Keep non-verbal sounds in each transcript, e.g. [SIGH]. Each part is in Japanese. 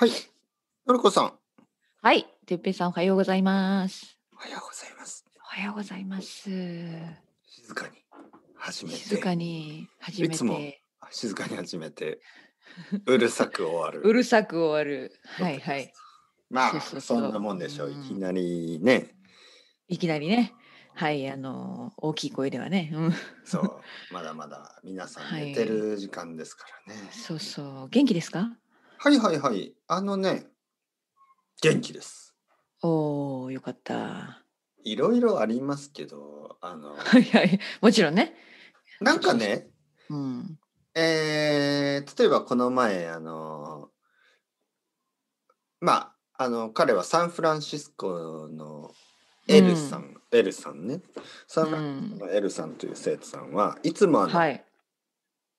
はい。のりこさん。はい。てっぺいさん、おはようございます。おはようございます。おはようございます。静かに始めて。静かに始めて。静かに始めて。うるさく終わる。うるさく終わる。はいはい。まあそんなもんでしょう。いきなりね。いきなりね。はい、あの大きい声ではね、うん、そうまだまだ皆さん寝てる時間ですからね、はい、そうそう元気ですかはいはいはい。あのね、元気です。おお、よかった。いろいろありますけど、あの。は [LAUGHS] いはい、もちろんね。なんかね、うん、えー、例えばこの前、あの、まあ、あの、彼はサンフランシスコのエルさん、うん、エルさんね。サンフランシスコのエルさんという生徒さんは、いつもあの、はい、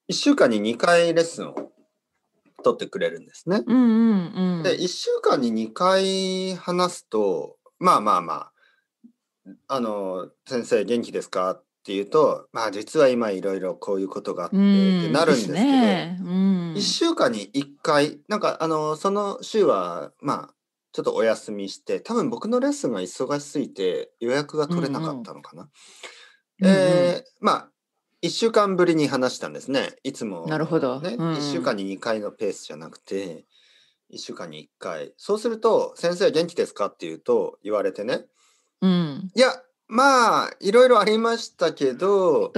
1週間に2回レッスンを取ってくれるんですね。うんうんうん、で1週間に2回話すとまあまあまああの「先生元気ですか?」っていうと「まあ実は今いろいろこういうことがあって」ってなるんですけど、うんねうん、1週間に1回なんかあのその週はまあちょっとお休みして多分僕のレッスンが忙しすぎて予約が取れなかったのかな。うんうん、えー、まあ1週間ぶりに話したんですね。いつも、ね、なるほど、うん、1週間に2回のペースじゃなくて、1週間に1回。そうすると、先生元気ですかっていうと言われてね。うん、いや、まあ、いろいろありましたけど、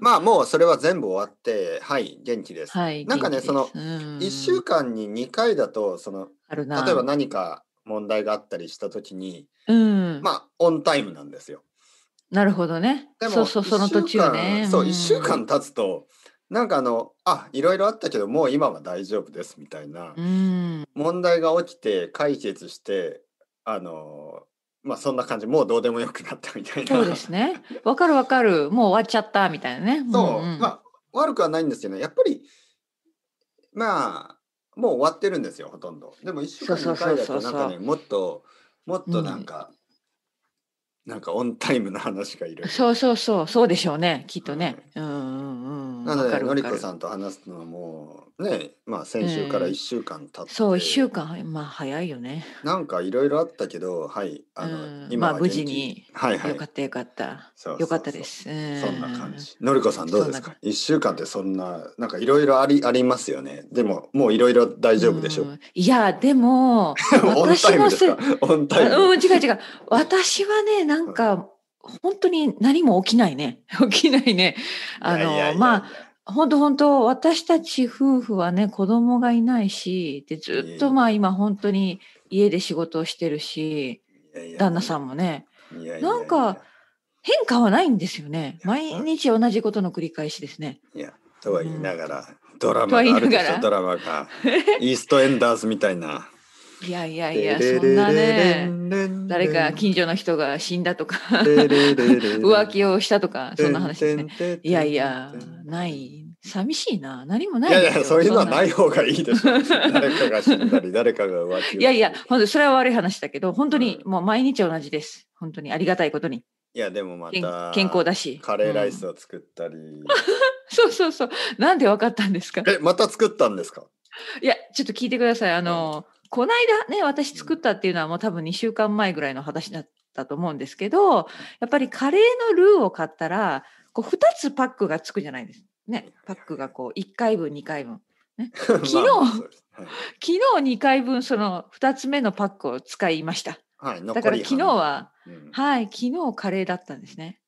まあ、もうそれは全部終わって、はい、元気です。はい、なんかね、その、1週間に2回だと、その、例えば何か問題があったりした時に、うん、まあ、オンタイムなんですよ。なるほどね。でもそうそうその途中ね。そう1週間経つとなんかあのあいろいろあったけどもう今は大丈夫ですみたいな、問題が起きて解決してあのまあそんな感じもうどうでもよくなったみたいな。そうですね。わかるわかるもう終わっちゃったみたいなね。そう、うんうん、まあ悪くはないんですけど、ね、やっぱりまあもう終わってるんですよほとんど。でも1週間2回だとなんかねもっともっとなんかなんかオンタイムの話がいる。そうそうそうそうでしょうねきっとね、はい、うんうんうんなのでのりこさんと話すのはもうねまあ先週から一週間経って、えー、そう1週間まあ早いよねなんかいろいろあったけどはいあの、今、まあ、無事に、はいはい、よかったよかったよかったですそんな感じのりこさんどうですか一週間ってそんななんかいろいろありありますよねでももういろいろ大丈夫でしょういやでも [LAUGHS] オンタイムですかオンタイムうん違う違う私はねなんか、本当に何も起きないね。[LAUGHS] 起きないね。あの、まあ、本当本当私たち夫婦はね、子供がいないし、で、ずっとまあ今本当に家で仕事をしてるし、旦那さんもね。なんか、変化はないんですよね。毎日同じことの繰り返しですね。いや、とは言いながら、うん、ドラマがあるでしょ、ドラマが。[LAUGHS] イーストエンダーズみたいな。いやいやいや、そんなね、誰か近所の人が死んだとか [LAUGHS] 浮気をしたとか、そんな話ですね。いやいや、ない。寂しいな。何もないいやいや、そういうのはない方がいいでしょ。[LAUGHS] 誰かが死んだり、誰かが浮気いやいや、本当それは悪い話だけど、本当にもう毎日同じです。本当にありがたいことに。いやでもまた健康だしカレーライスを作ったり、[LAUGHS] そうそうそうなんで分かったんですかえまた作ったんですかいやちょっと聞いてくださいあの、この間ね、私作ったっていうのはもう多分2週間前ぐらいの話だったと思うんですけど、やっぱりカレーのルーを買ったら、こう2つパックがつくじゃないですか。ね、パックがこう1回分、2回分。ね、[LAUGHS] 昨日、昨日2回分その2つ目のパックを使いました。はい、だから昨日は、うん、はい、昨日カレーだったんですね。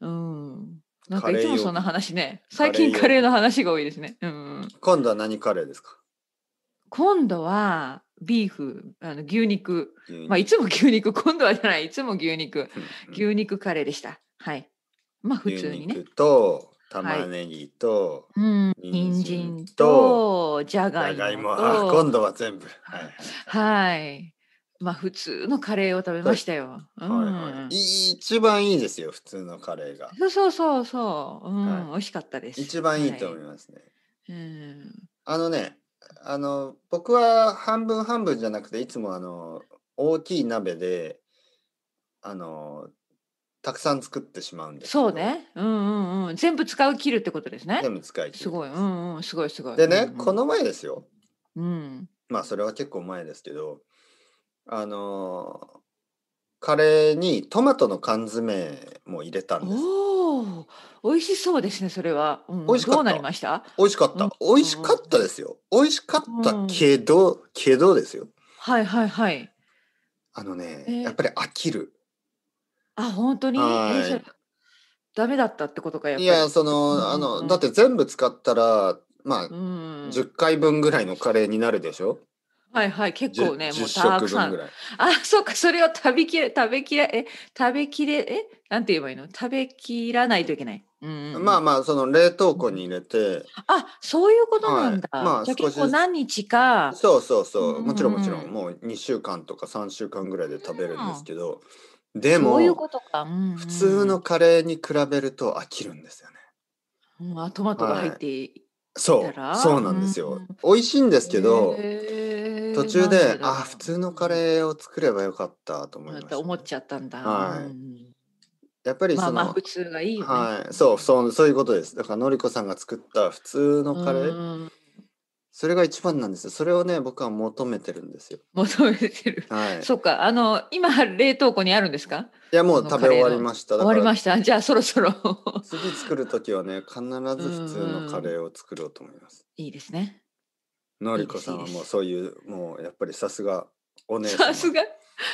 うん。なんかいつもそんな話ね。最近カレーの話が多いですね。うん。今度は何カレーですか今度は、ビーフあの牛肉まあ、いつも牛肉 [LAUGHS] 今度はじゃないいつも牛肉、牛肉カレーでしたはいまあ普通にねと玉ねぎと、はい、ん人参とじゃがいも今度は全部はい、はいまあ普通のカレーを食べましたよ。はいはい、一番いいですよ普通のカレーが。そうそうそう、うん、はい、美味しかったです。一番いいと思いますね。はい、うんあのねあの僕は半分半分じゃなくていつもあの大きい鍋であのたくさん作ってしまうんですそうね、うんうんうん、全部使い切るってことですね。全部使い切る。すごい、うんうん、すごいすごい。でね、うんうん、この前ですよ。うん。まあそれは結構前ですけど、あのカレーにトマトの缶詰も入れたんです。お美味しそうですね、それは。うん、美味しかった。美味しかった。美味しかったですよ。美味しかったけど、うん、けどですよ。はいはいはい。あのね、えー、やっぱり飽きる。あ、本当に、はいダメだったってことかいやそのあの、うんうん、だって全部使ったらまあ、うん、10回分ぐらいのカレーになるでしょはいはい、結構ね、もうたくさん。あ、そうか、それを食べきれ、食べきれ、え、食べきれ、え、なんて言えばいいの食べきらないといけない。うん、まあまあ、その冷凍庫に入れて。あ、そういうことなんだ。はい、まあ、じゃ結構何日か。そうそうそう、もちろんもちろん、もう2週間とか3週間ぐらいで食べるんですけど、うん、でも、うううん、普通のカレーに比べると飽きるんですよね。うん、トマトが入って、はいそうそうなんですよ、うん、美味しいんですけど途中で、あ普通のカレーを作ればよかったと思いました、ね、思っちゃったんだ。はい。やっぱりその、まあ、普通がいい、ね、はい、そうそうそういうことです。だからのりこさんが作った普通のカレー、それが一番なんですよ。それをね僕は求めてるんですよ。求めてる。はい。そうかあの今冷凍庫にあるんですか？いやもう食べ終わりました。終わりました。じゃあそろそろ次作る時はね必ず普通のカレーを作ろうと思います。いいですね。のりこさんはもうそういうもうやっぱりさすがお姉さすが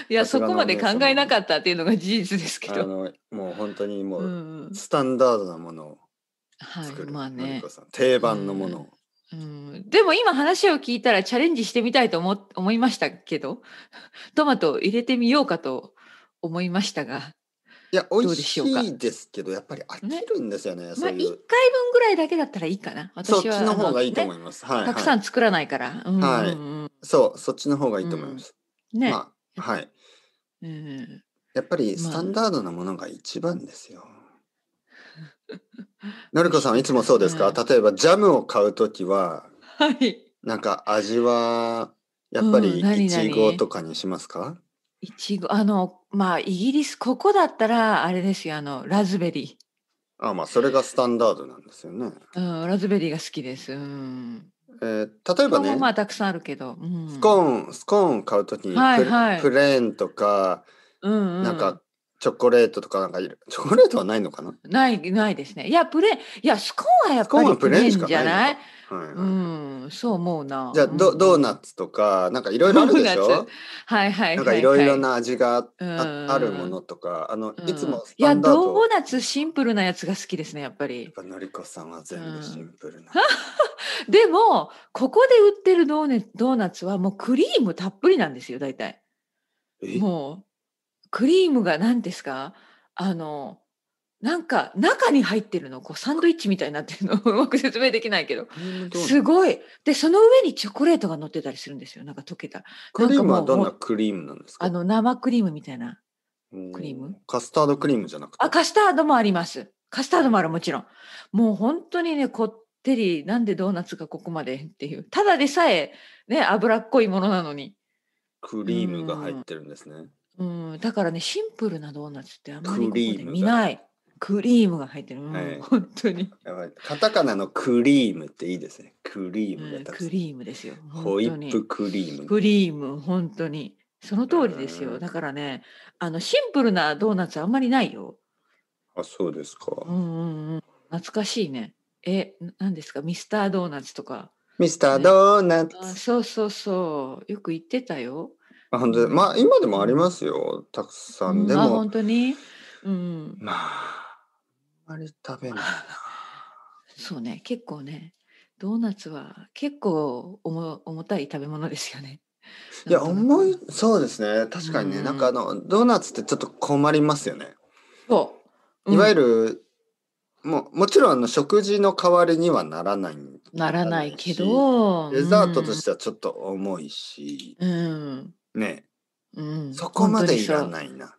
いやそこまで考えなかったっていうのが事実ですけどあのもう本当にもうスタンダードなものを作る、うんはいまあね、定番のものを、うん、うん、でも今話を聞いたらチャレンジしてみたいと思思いましたけどトマト入れてみようかと思いましたがいや美味しいですけどやっぱり飽きるんですよね。ねまあ一回分ぐらいだけだったらいいかな。私はそっちの方がいいと思います。ね、はい、はい、たくさん作らないから。うんうん、はい。そうそっちの方がいいと思います。うん、ね。まあはい。うん。やっぱりスタンダードなものが一番ですよ。まあ、のりこさんいつもそうですか。例えばジャムを買うときは、はい。なんか味はやっぱりいちごとかにしますか？いちご、あの、まあ、イギリス、ここだったら、あれですよ、あの、ラズベリー。あまあ、それがスタンダードなんですよね。うん、ラズベリーが好きです。うん。えー、例えばね。まあ、たくさんあるけど。うん、スコーン、スコーン買うときにプ、はいはい、プレーンとか、うんうん、なんか、チョコレートとかなんかいる。チョコレートはないのかなない、ないですね。いや、プレーン、いや、スコーンはやっぱりプレーンじゃないはいはい、うんそう思うなじゃあドドーナツとかなんかいろいろあるでしょはいはいなんかいろいろな味があるものとかあのいつもいやドーナツシンプルなやつが好きですねやっぱりやっぱのりこさんは全部シンプルな、うん、でもここで売ってるドーネドーナツはもうクリームたっぷりなんですよ大体もうクリームが何ですかあのなんか中に入ってるのこうサンドイッチみたいになってるの [LAUGHS] うまく説明できないけどすごいでその上にチョコレートが乗ってたりするんですよなんか溶けたクリームはどんなクリームなんですかあの生クリームみたいなクリームカスタードクリームじゃなくてあカスタードもありますカスタードもあるもちろんもう本当にねこってりなんでドーナツがここまでっていうただでさえね脂っこいものなのにクリームが入ってるんですねうんだからねシンプルなドーナツってあんまりここで見ないクリームが入ってる。うんはい、本当に。カタカナのクリームっていいですね。クリームが、うん、クリームですよ。ホイップクリーム。クリーム、本当に。その通りですよ。だからね、あのシンプルなドーナツあんまりないよ。あ、そうですか。うんうんうん。懐かしいね。え、なんですか、ミスタードーナツとか。ミスタードーナツ。ね、そうそうそう。よく言ってたよ。あ本当まあ今でもありますよ。たくさん。でも。あ、本当に。うん。まあ。あまり食べない [LAUGHS] そうね、結構ね、ドーナツは結構重重たい食べ物ですよね。いや、重い、そうですね。確かにね、うん、なんかあの、ドーナツってちょっと困りますよね。そう。うん、いわゆる、ももちろんあの食事の代わりにはならないならないけど、うん、デザートとしてはちょっと重いし、うん、ね、うん、そこまでいらないな。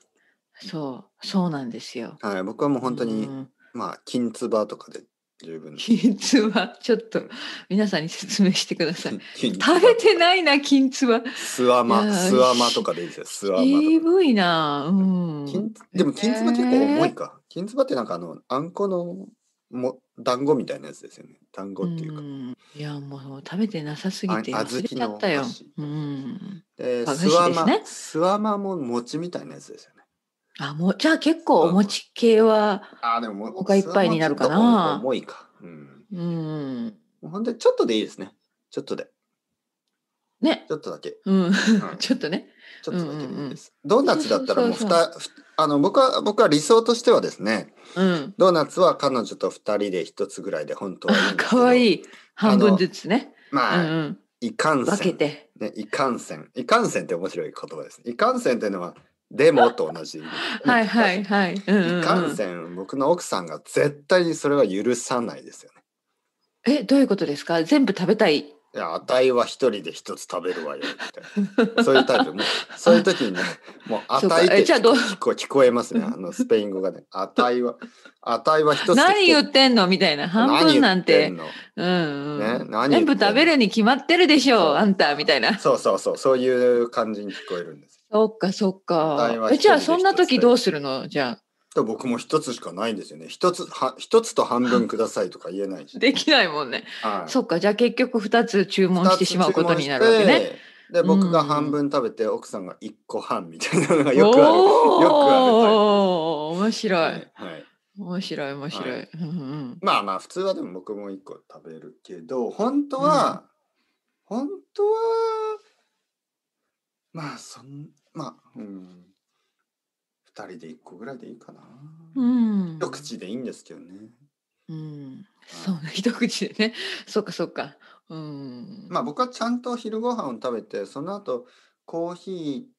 そうそうなんですよ。はい僕はもう本当にまあ金つばとかで十分金つばちょっと皆さんに説明してください [LAUGHS] 食べてないな金つばすわますわまとかでいいですよすわま渋いな、うん、でも金つば結構重いか、えー、金つばってなんかあのあんこのも団子みたいなやつですよね団子っていうか、ういやもう食べてなさすぎてあずきゃったよ、うん、で、ね、すわまも餅みたいなやつですよあ、もう、じゃあ結構お餅系は、あ、でも、おかいっぱいになるかな。重いか。うん。うん。本当にちょっとでいいですね。ちょっとで。ね。ちょっとだけ。うん。[LAUGHS] ちょっとね。ちょっとだけでいいです。ドーナツだったらもう2、あの、僕は、僕は理想としてはですね、うん、ドーナツは彼女と2人で1つぐらいで本当はいいんですけど。かわいい。半分ずつね。まあ、うんうん、いかんせん。ね、いかんせん。いかんせんって面白い言葉です。いかんせんっていうのは、でもと同じ。[LAUGHS] はいはいはい。うんうんいかんせん僕の奥さんが絶対にそれは許さないですよね。えどういうことですか全部食べたいいや値は一人で一つ食べるわよみたいなそういうタイプもうそういう時にねもう値って聞こ聞こえますねあのスペイン語がね値は値は一つ何言ってんのみたいな半分なんてうんうんね、全部食べるに決まってるでしょうあんたみたいなそうそうそうそういう感じに聞こえるんですそっかそっか。えじゃあそんな時どうするのじゃあ。僕も一つしかないんですよね。一つは一つと半分くださいとか言えないし。できないもんね。はい、そっかじゃあ結局二つ注文してしまうことになるわけね。で僕が半分食べて、奥さんが一個半みたいなのがよくある。よくある。面白い。はい。面白い面白い。まあまあ普通はでも僕も一個食べるけど本当は、うん、本当はまあそんまあ、うん。2人で1個ぐらいでいいかな。うん。一口でいいんですけどね。うん。そうね、一口でね。[LAUGHS] そっか、そっか。うん。まあ、僕はちゃんと昼ご飯を食べて、その後、コーヒ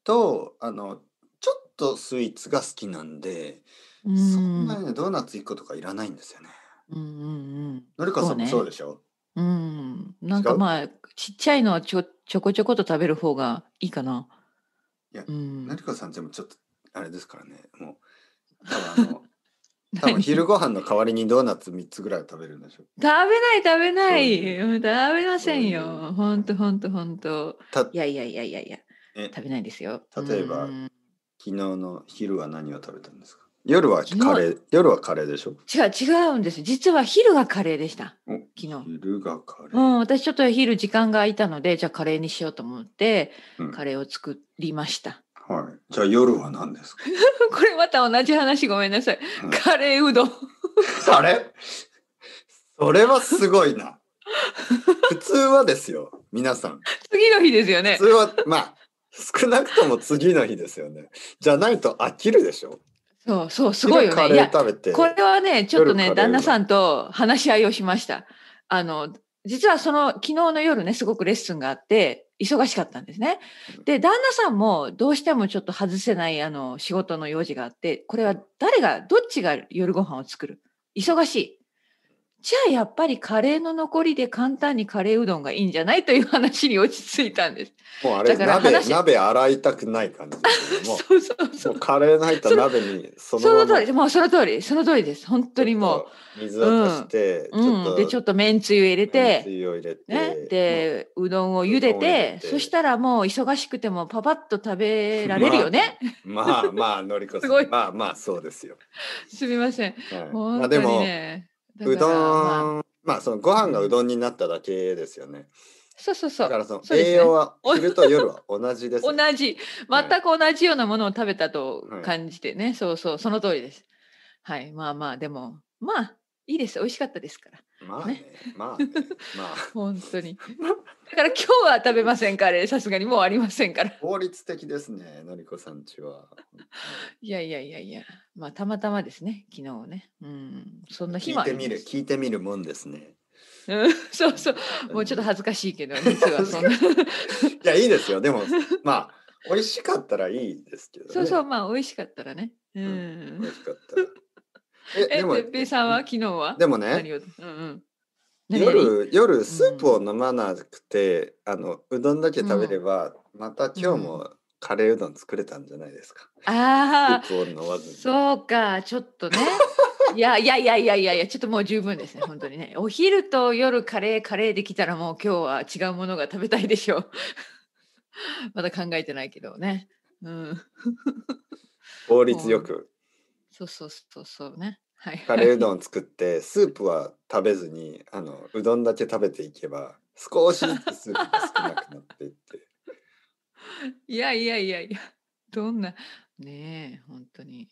ーと、あの、ちょっとスイーツが好きなんで、うん、そんなにね、ドーナツ1個とかいらないんですよね。うんうんうん。のりこさんもそうでしょう、ね、うん。なんかまあ、ちっちゃいのはちょ、ちょこちょこと食べる方がいいかな。いや、うん、成さんでもちょっとあれですからねもう多分あの [LAUGHS] 多分昼ご飯の代わりにドーナツ3つぐらい食べるんでしょ食べない食べない食べませんよほんとほんとほんといやいやいやいやいや食べないですよ例えば、うん、昨日の昼は何を食べたんですか夜はカレー、夜はカレーでしょ違う、違うんです。実は昼がカレーでした。昨日。昼がカレー。うん、私ちょっと昼時間が空いたので、じゃあカレーにしようと思って、うん、カレーを作りました。はい。じゃあ夜は何ですか [LAUGHS] これまた同じ話ごめんなさい。うん、カレーうどん [LAUGHS] あれそれはすごいな。[LAUGHS] 普通はですよ、皆さん。次の日ですよね。普通は、まあ、少なくとも次の日ですよね。じゃないと飽きるでしょそうそう、すごいよね。いや、これはね、ちょっとね、旦那さんと話し合いをしました。あの、実はその昨日の夜ね、すごくレッスンがあって、忙しかったんですね。で、旦那さんもどうしてもちょっと外せないあの仕事の用事があって、これは誰が、どっちが夜ご飯を作る忙しい。じゃあやっぱりカレーの残りで簡単にカレーうどんがいいんじゃないという話に落ち着いたんです。もうあれ鍋鍋洗いたくない感じ、も [LAUGHS] うそうそううカレーの入った鍋にそのままその通りもうその通りその通りです本当にもう水を足して、うん、っと。でちょっとめんつゆ入れてつゆを入れて、ね、で、ううどんを茹でてそしたらもう忙しくてもパパッと食べられるよね。まあ、まあ、まあのりこさんまあまあ [LAUGHS] そうですよ。すみません、はい、ね、まあでもうどん、まあ、まあそのご飯がうどんになっただけですよね。そうそうそう。だからその栄養は昼と夜は同じです、ね、[LAUGHS] 同じ全く同じようなものを食べたと感じてね、はい、そうそうその通りです。はいまあまあでもまあいいです美味しかったですからまあねまあ、ね、まあ [LAUGHS] 本当にだから今日は食べませんカレーさすがにもうありませんから効率的ですねのりこさんちは [LAUGHS] いやいやいやいやまあたまたまですね昨日ねうんそんな日も聞いてみる聞いてみるもんですね [LAUGHS] そうそうもうちょっと恥ずかしいけど実はそんないやいいですよでもまあ美味しかったらいいですけど、ね、そうそうまあ美味しかったらねうん、うん、美味しかったらえ、でも、哲平さんは昨日はでもね、うんうん夜夜スープを飲まなくて、うん、あのうどんだけ食べれば、うん、また今日もカレーうどん作れたんじゃないですか。ああそうかちょっとね。いやいやいやいやいやちょっともう十分ですね本当にね。お昼と夜カレーカレーできたらもう今日は違うものが食べたいでしょう。[LAUGHS] まだ考えてないけどね。うん、[LAUGHS] 効率よくそうそうそうそうね。はい、カレーうどん [LAUGHS] 作ってスープは食べずにあのうどんだけ食べていけば少しずつスープが少なくなっていって [LAUGHS] いやいやいやいやどんなねえ本当に